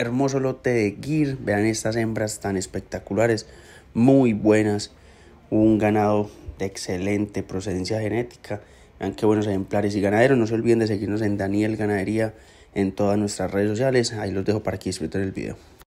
hermoso lote de Gir. Vean estas hembras tan espectaculares, muy buenas. Un ganado de excelente procedencia genética. Vean qué buenos ejemplares y ganaderos. No se olviden de seguirnos en Daniel Ganadería en todas nuestras redes sociales. Ahí los dejo para que disfruten el video.